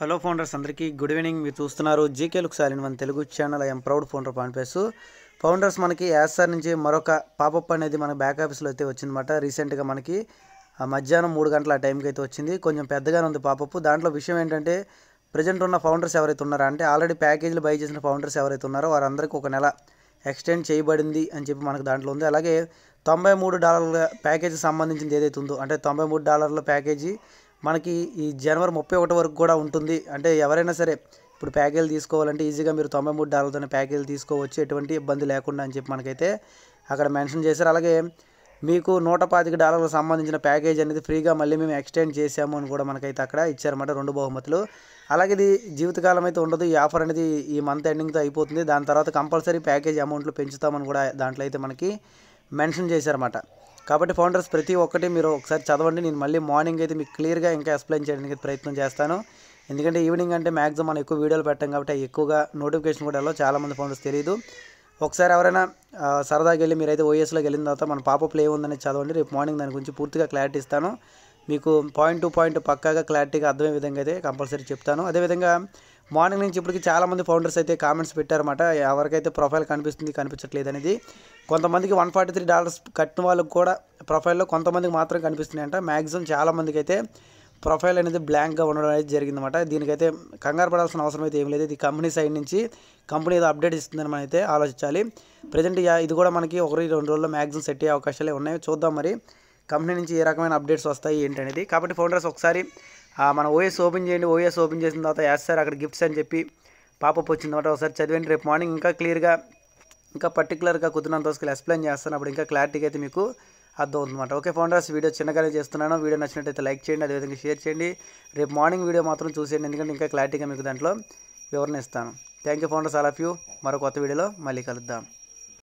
hello founders అందరికీ good evening మీరు చూస్తున్నారు జీకే లుక్ సాలిన్ one Telugu channel I'm proud founder పాన్పేసు ఫౌండర్స్ మనకి యాసార్ నుంచి మరొక పాపప్ అనేది మన బ్యాక్ ఆఫీస్లో అయితే వచ్చిందన్నమాట రీసెంట్గా మనకి మధ్యాహ్నం మూడు గంటల టైంకి అయితే వచ్చింది కొంచెం పెద్దగానే ఉంది పాపప్ దాంట్లో విషయం ఏంటంటే ప్రజెంట్ ఉన్న ఫౌండర్స్ ఎవరైతే ఉన్నారో అంటే ఆల్రెడీ ప్యాకేజీలు బై చేసిన ఫౌండర్స్ ఎవరైతే ఉన్నారో వారందరికీ ఒక నెల ఎక్స్టెండ్ చేయబడింది అని చెప్పి మనకు దాంట్లో ఉంది అలాగే తొంభై మూడు డాలర్ల ప్యాకేజీ సంబంధించింది ఏదైతే ఉందో అంటే తొంభై మూడు డాలర్ల ప్యాకేజీ మనకి ఈ జనవరి ముప్పై ఒకటి వరకు కూడా ఉంటుంది అంటే ఎవరైనా సరే ఇప్పుడు ప్యాకేజీలు తీసుకోవాలంటే ఈజీగా మీరు తొంభై మూడు డాలర్తోనే ప్యాకేజీలు తీసుకోవచ్చు ఎటువంటి ఇబ్బంది లేకుండా అని చెప్పి మనకైతే అక్కడ మెన్షన్ చేశారు అలాగే మీకు నూట పాతిక డాలర్లకు సంబంధించిన ప్యాకేజ్ అనేది ఫ్రీగా మళ్ళీ మేము ఎక్స్టెండ్ చేసాము అని కూడా మనకైతే అక్కడ ఇచ్చారన్నమాట రెండు బహుమతులు అలాగే ఇది జీవితకాలం అయితే ఉండదు ఈ ఆఫర్ అనేది ఈ మంత్ ఎండింగ్తో అయిపోతుంది దాని తర్వాత కంపల్సరీ ప్యాకేజ్ అమౌంట్లు పెంచుతామని కూడా దాంట్లో అయితే మనకి మెన్షన్ చేశారన్నమాట కాబట్టి ఫౌండర్స్ ప్రతి ఒక్కటి మీరు ఒకసారి చదవండి నేను మళ్ళీ మార్నింగ్ అయితే మీకు క్లియర్గా ఇంకా ఎక్స్ప్లెయిన్ చేయడానికి ప్రయత్నం చేస్తాను ఎందుకంటే ఈవినింగ్ అంటే మ్యాక్సిమం మనం ఎక్కువ వీడియోలు పెట్టాం కాబట్టి ఎక్కువగా నోటిఫికేషన్ కూడా ఎలా చాలామంది ఫౌండర్స్ తెలియదు ఒకసారి ఎవరైనా సరదాగా వెళ్ళి మీరైతే ఓఎస్లోకి వెళ్ళిన తర్వాత మన పాప ప్లే ఉందని చదవండి రేపు మార్నింగ్ దాని గురించి పూర్తిగా క్లారిటీ ఇస్తాను మీకు పాయింట్ టు పాయింట్ పక్కాగా క్లారిటీగా అర్థమయ్యే విధంగా అయితే కంపల్సరీ చెప్తాను అదేవిధంగా మార్నింగ్ నుంచి ఇప్పటికి చాలామంది ఫౌండర్స్ అయితే కామెంట్స్ పెట్టారన్నమాట ఎవరికైతే ప్రొఫైల్ కనిపిస్తుంది కనిపించట్లేదు అనేది కొంతమందికి వన్ ఫార్టీ త్రీ డాలర్స్ కట్టిన వాళ్ళకి కూడా ప్రొఫైల్లో కొంతమందికి మాత్రం కనిపిస్తున్నాయంట మ్యాక్సిమం చాలామందికి అయితే ప్రొఫైల్ అనేది బ్లాంక్గా ఉండడం అనేది జరిగిందన్నమాట దీనికైతే కంగారు పడాల్సిన అవసరం అయితే ఏం లేదు ఇది కంపెనీ సైడ్ నుంచి కంపెనీ ఏదో అప్డేట్ ఇస్తుందని మనం అయితే ఆలోచించాలి ప్రజెంట్ ఇది కూడా మనకి ఒకరి రెండు రోజుల్లో మ్యాక్సిమం సెట్ అయ్యే అవకాశాలే ఉన్నాయి చూద్దాం మరి కంపెనీ నుంచి ఏ రకమైన అప్డేట్స్ వస్తాయి ఏంటనేది కాబట్టి ఫౌండర్స్ ఒకసారి మన ఓఎస్ ఓపెన్ చేయండి ఓఎస్ ఓపెన్ చేసిన తర్వాత యాస్ సార్ అక్కడ గిఫ్ట్స్ అని చెప్పి పాపప్ వచ్చిన తర్వాత ఒకసారి చదివండి రేపు మార్నింగ్ ఇంకా క్లియర్గా ఇంకా పర్టికులర్గా కుదిరినంత వరకు ఎక్స్ప్లెయిన్ చేస్తాను అప్పుడు ఇంకా క్లారిటీగా అయితే మీకు అర్థం అవుతుందన్నమాట ఓకే ఫౌండర్స్ వీడియో చిన్నగానే చేస్తున్నాను వీడియో నచ్చినట్టయితే లైక్ చేయండి అదేవిధంగా షేర్ చేయండి రేపు మార్నింగ్ వీడియో మాత్రం చూసేయండి ఎందుకంటే ఇంకా క్లారిటీగా మీకు దాంట్లో వివరణ ఇస్తాను thank you founders all of you మరో కొత్త వీడియోలో మళ్ళీ కలుద్దాం